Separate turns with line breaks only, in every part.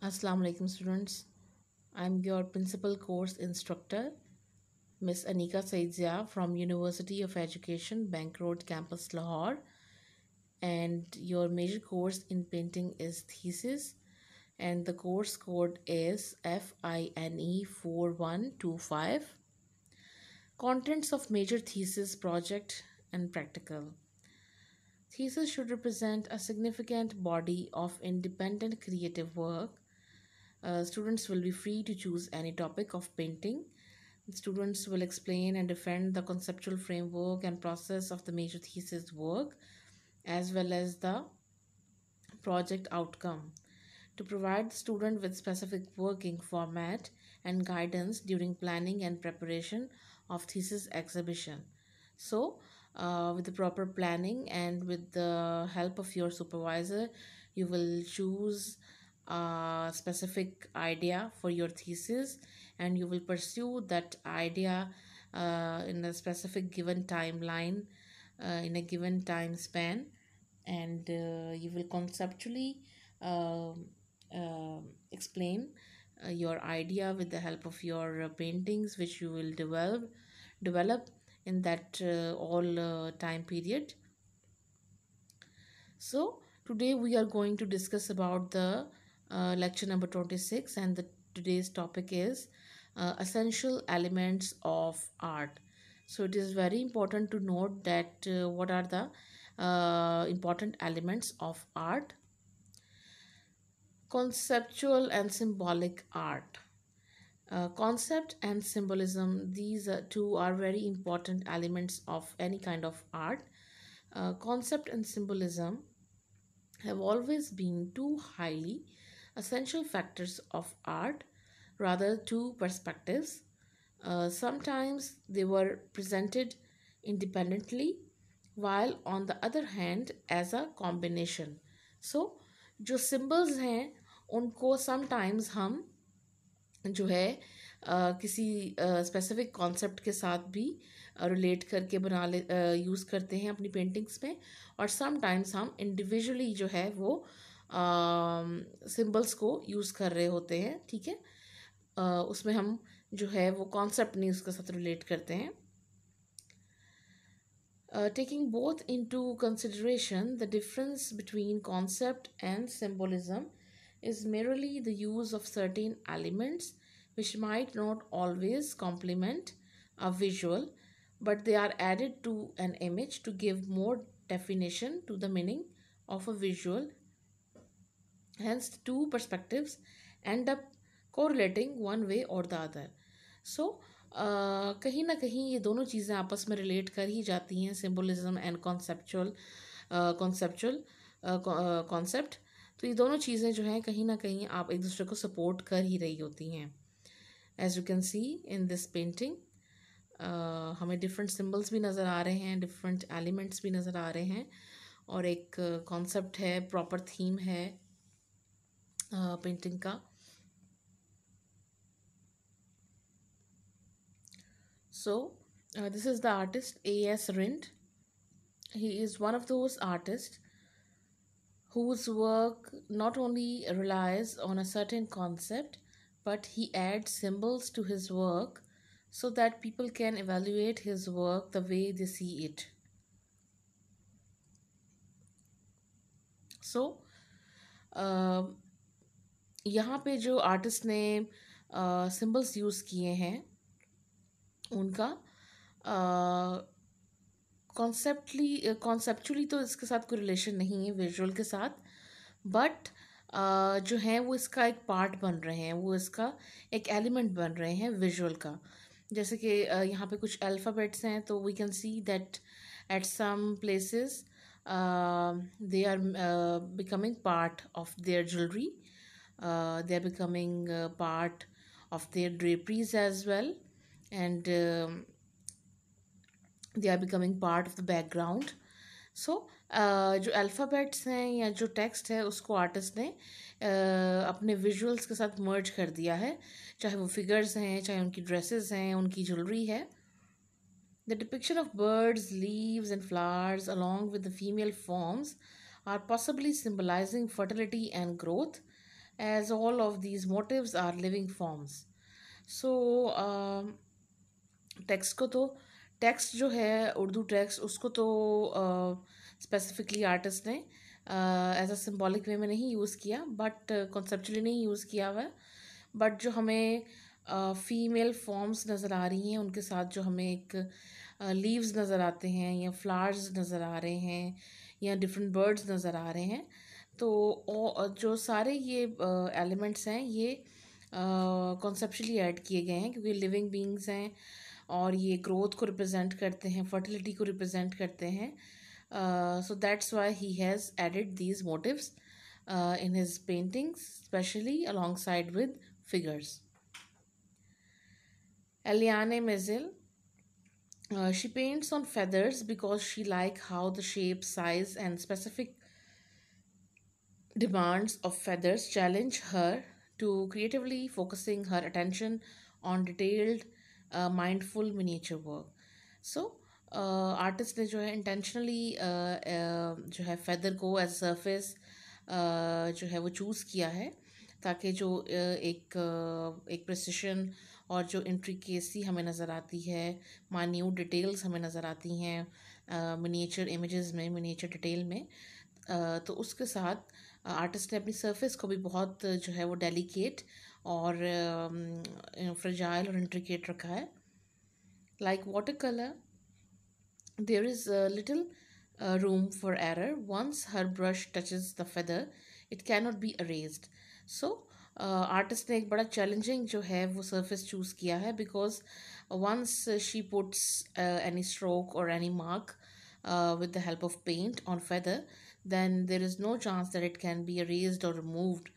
Assalamu alaikum students. I'm your principal course instructor Miss Anika Saidzia from University of Education Bank Road campus Lahore and your major course in painting is thesis and the course code is FINE 4125. Contents of major thesis project and practical. Thesis should represent a significant body of independent creative work uh, students will be free to choose any topic of painting. Students will explain and defend the conceptual framework and process of the major thesis work as well as the project outcome. To provide the student with specific working format and guidance during planning and preparation of thesis exhibition. So, uh, with the proper planning and with the help of your supervisor, you will choose a specific idea for your thesis and you will pursue that idea uh, in a specific given timeline uh, in a given time span and uh, you will conceptually um, um, explain uh, your idea with the help of your paintings which you will develop develop in that uh, all uh, time period so today we are going to discuss about the uh, lecture number 26 and the today's topic is uh, essential elements of art so it is very important to note that uh, what are the uh, important elements of art conceptual and symbolic art uh, concept and symbolism these two are very important elements of any kind of art concept and symbolism have always been too highly essential factors of art, rather two perspectives. Uh, sometimes they were presented independently, while on the other hand as a combination. So जो symbols हैं उनको sometimes हम जो है Uh, किसी specific uh, concept के साथ भी रिलेट uh, करके बना ले यूज़ करते हैं अपनी पेंटिंग्स में और समटाइम्स हम इंडिविजुअली जो है वो सिंबल्स को यूज़ कर रहे होते हैं ठीक है उसमें हम जो है वो कॉन्सेप्ट नहीं उसके साथ रिलेट करते हैं taking both into consideration the difference between concept and symbolism is merely the use of certain elements which might not always complement a visual but they are added to an image to give more definition to the meaning of a visual Hence, the two perspectives end up correlating one way or the other. So, uh, कहीं ना कहीं ये दोनों चीज़ें आपस में relate कर ही जाती हैं symbolism and conceptual conceptual concept तो ये दोनों चीज़ें जो हैं कहीं ना कहीं आप एक दूसरे को सपोर्ट कर ही रही होती हैं as you can see in this painting हमें डिफरेंट सिम्बल्स भी नज़र आ रहे हैं डिफरेंट एलिमेंट्स भी नज़र आ रहे हैं और एक कॉन्सेप्ट uh, है प्रॉपर थीम है Painting. का so uh, this is the artist as rind he is one of those artists whose work not only relies on a certain concept but he adds symbols to his work so that people can evaluate his work the way they see it so um, यहाँ पे जो artist ने symbols use किए हैं उनका कॉन्सेप्टली conceptually तो इसके साथ कोई रिलेशन नहीं है विजुअल के साथ बट uh, जो हैं वो इसका एक पार्ट बन रहे हैं वो इसका एक एलिमेंट बन रहे हैं विजुअल का जैसे कि uh, यहाँ पे कुछ अल्फ़ाबेट्स हैं तो we can see that at some places they are becoming part of their jewellery uh, they're becoming uh, part of their draperies as well and um, they are becoming part of the background so so, uh, जो alphabets हैं या जो text है उसको artist ने uh, अपने visuals के साथ मर्ज कर दिया है चाहे वो फिगर्स हैं चाहे उनकी ड्रेसेस हैं उनकी ज्वेलरी है the depiction of birds leaves and flowers along with the female forms are possibly symbolizing fertility and growth as all of these motives are living forms so so, text um, uh, को तो text जो है Urdu text उसको तो specifically uh, artist ने as a symbolic way में नहीं use किया बट कॉन्सेप्चुअली uh, नहीं यूज़ किया हुआ बट जो हमें फीमेल uh, फॉर्म्स नज़र आ रही हैं उनके साथ जो हमें एक लीव्स uh, नज़र आते हैं या फ्लावर्स नज़र आ रहे हैं या डिफरेंट बर्ड्स नज़र आ रहे हैं तो जो सारे ये एलिमेंट्स हैं ये कॉन्सेप्शली ऐड किए गए हैं क्योंकि लिविंग बींग्स हैं और ये ग्रोथ को रिप्रेजेंट करते हैं फर्टिलिटी को रिप्रेजेंट करते हैं so that's why he has added these motives in his paintings specially alongside with figures एलियाने मेजिल she paints on feathers because she like how the shape size and specific demands of feathers challenge her to creatively focusing her attention on detailed uh, mindful miniature work so uh, artist ne jo artist ने जो है intentionally जो है feather को as surface जो है वो choose किया है ताकि जो एक एक प्रिसिशन और जो इंट्रिकेसी हमें नज़र आती है मान्यू डिटेल्स हमें नज़र आती हैं मिनीचर इमेजेस में मिनीचर डिटेल में तो उसके साथ आर्टिस्ट ने अपनी सरफेस को भी बहुत जो है वो डेलिकेट और फ्रजाइल um, और इंट्रिकेट रखा है like water colour there is little room for error once her brush the feather it can not be erased so artist ने एक बड़ा चैलेंजिंग जो है वो सर्फेस चूज़ किया है because once she puts any stroke और any mark with the help of paint on feather then there is no chance that it can be erased or removed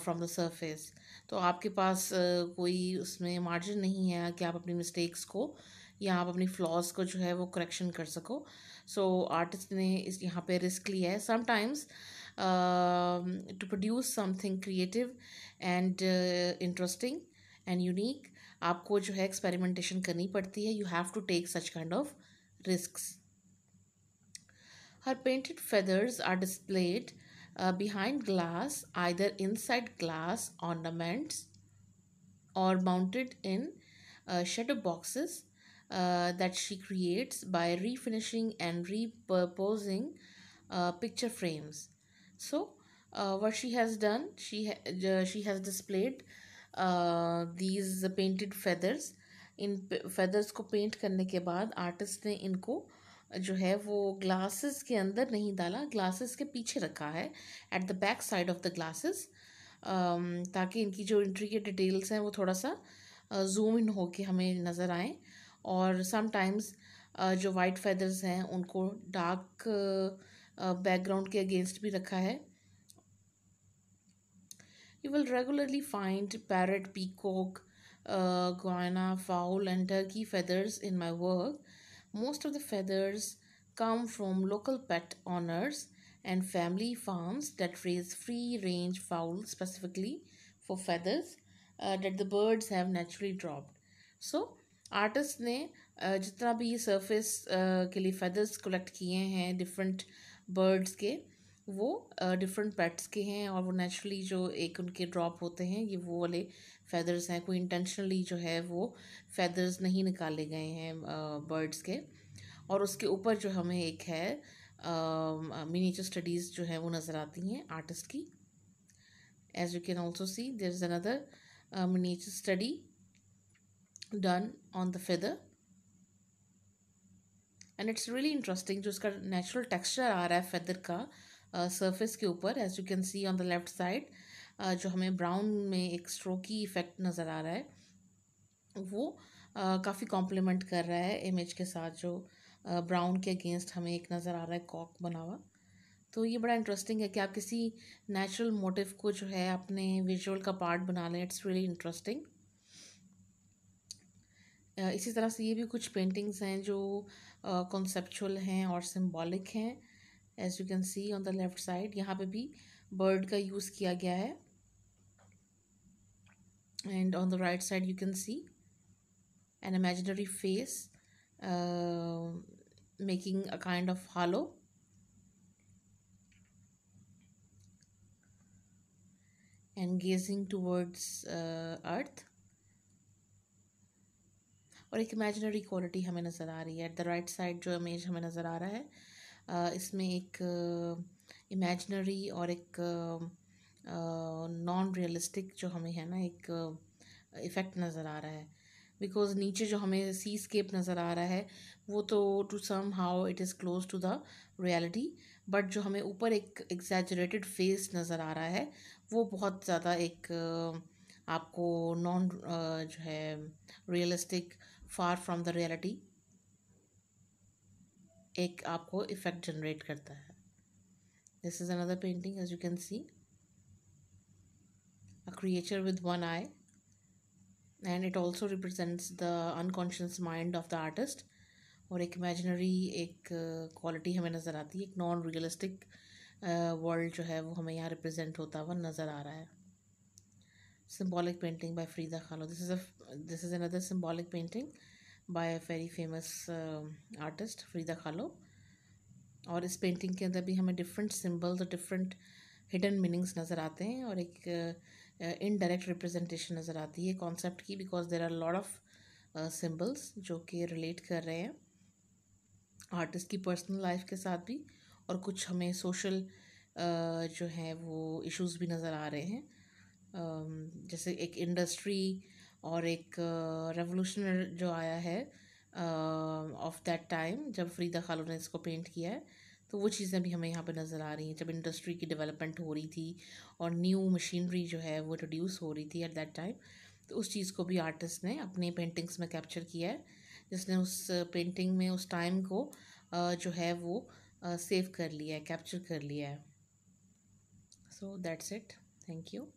from the surface तो आपके पास uh, कोई उसमें margin नहीं है कि आप अपनी मिस्टेक्स को या आप अपनी फ्लॉज को जो है वो करेक्शन कर सको सो so, आर्टिस्ट ने इस यहाँ पे रिस्क लिया है sometimes to produce something creative and interesting and unique आपको जो है एक्सपेरिमेंटेशन करनी पड़ती है you have to take such kind of risks Her painted feathers are displayed uh, behind glass, either inside glass ornaments or mounted in uh, shutter boxes uh, that she creates by refinishing and repurposing uh, picture frames. So, uh, what she has done, she ha she has displayed uh, these painted feathers. In feathers को paint करने के बाद artist ने इनको uh, जो है वो glasses के अंदर नहीं डाला ग्लासेस के पीछे रखा है at the back side of the glasses ताकि इनकी जो इंट्री के डिटेल्स हैं वो थोड़ा सा जूम uh, इन हो के हमें नज़र आए और समटाइम्स uh, जो वाइट फैदर्स हैं उनको डार्क बैकग्राउंड uh, के अगेंस्ट भी रखा है you will regularly find parrot peacock guinea fowl and turkey feathers in my work Most of the feathers come from local pet owners and family farms that raise free range fowl specifically for feathers uh, that the birds have naturally dropped. So, artists ने uh, जितना भी surface uh, के लिए feathers collect किए हैं different वो different pets के हैं और वो नेचुरली जो एक उनके ड्रॉप होते हैं ये वो वाले फैदर्स हैं कोई इंटेंशनली जो है वो फैदर्स नहीं निकाले गए हैं बर्ड्स के और उसके ऊपर जो हमें एक है मिनीचर स्टडीज़ जो है वो नज़र आती हैं आर्टिस्ट की as you can also see there is another miniature study done on the feather and it's really interesting जो उसका नेचुरल टेक्सचर आ रहा है फेदर का सरफेस के ऊपर as you can see on the left side जो हमें ब्राउन में एक स्ट्रोकी इफेक्ट नज़र आ रहा है वो काफ़ी कॉम्प्लीमेंट कर रहा है इमेज के साथ जो ब्राउन के अगेंस्ट हमें एक नज़र आ रहा है कॉक बना हुआ तो ये बड़ा इंटरेस्टिंग है कि आप किसी नेचुरल मोटिव को जो है अपने विजुअल का पार्ट बना लें इट्स रियली इंटरेस्टिंग इसी तरह से ये भी कुछ पेंटिंग्स हैं जो कॉन्सेप्चुअल हैं और सिम्बॉलिक हैं as you can see on the left side यहाँ पे भी बर्ड का यूज किया गया है and on the right side you can see an imaginary face making a kind of halo and gazing towards earth और एक इमेजिनरी क्वालिटी हमें नज़र आ रही है एट द राइट साइड जो इमेज हमें नज़र आ रहा है इसमें एक इमेजनरी और एक नॉन रियलिस्टिक जो हमें है ना एक इफ़ेक्ट नज़र आ रहा है बिकॉज नीचे जो हमें सी स्केप नज़र आ रहा है वो तो to somehow it is close to the reality but जो हमें ऊपर एक एग्जैजरेटेड फेस नज़र आ रहा है वो बहुत ज़्यादा एक आपको नॉन जो है realistic far from the reality एक आपको इफ़ेक्ट जनरेट करता है this is another painting as you can see a creature with one eye and it also represents the unconscious mind of the artist और एक imaginary एक quality uh, हमें नज़र आती है एक नॉन रियलिस्टिक वर्ल्ड जो है वो हमें यहाँ रिप्रजेंट होता हुआ नज़र आ रहा है symbolic painting by Frida Kahlo this is a this is another symbolic painting by a very famous artist Frida Kahlo और इस पेंटिंग के अंदर भी हमें डिफरेंट सिंबल्स और डिफरेंट हिडन मीनिंग्स नज़र आते हैं और एक इनडायरेक्ट रिप्रेजेंटेशन नज़र आती है कॉन्सेप्ट की because there are lot of symbols जो कि रिलेट कर रहे हैं आर्टिस्ट की पर्सनल लाइफ के साथ भी और कुछ हमें सोशल uh, जो है वो इश्यूज भी नज़र आ रहे हैं uh, जैसे एक इंडस्ट्री और एक रेवोल्यूशनर जो आया है ऑफ दैट टाइम जब फरीदा खालो ने इसको पेंट किया है तो वो चीज़ें भी हमें यहाँ पर नज़र आ रही हैं जब इंडस्ट्री की डेवलपमेंट हो रही थी और न्यू मशीनरी जो है वो इंट्रोड्यूस हो रही थी एट दैट टाइम तो उस चीज़ को भी आर्टिस्ट ने अपनी पेंटिंग्स में कैप्चर किया है जिसने उस पेंटिंग में उस टाइम को जो है वो सेव कर लिया है कैप्चर कर लिया है so that's it thank you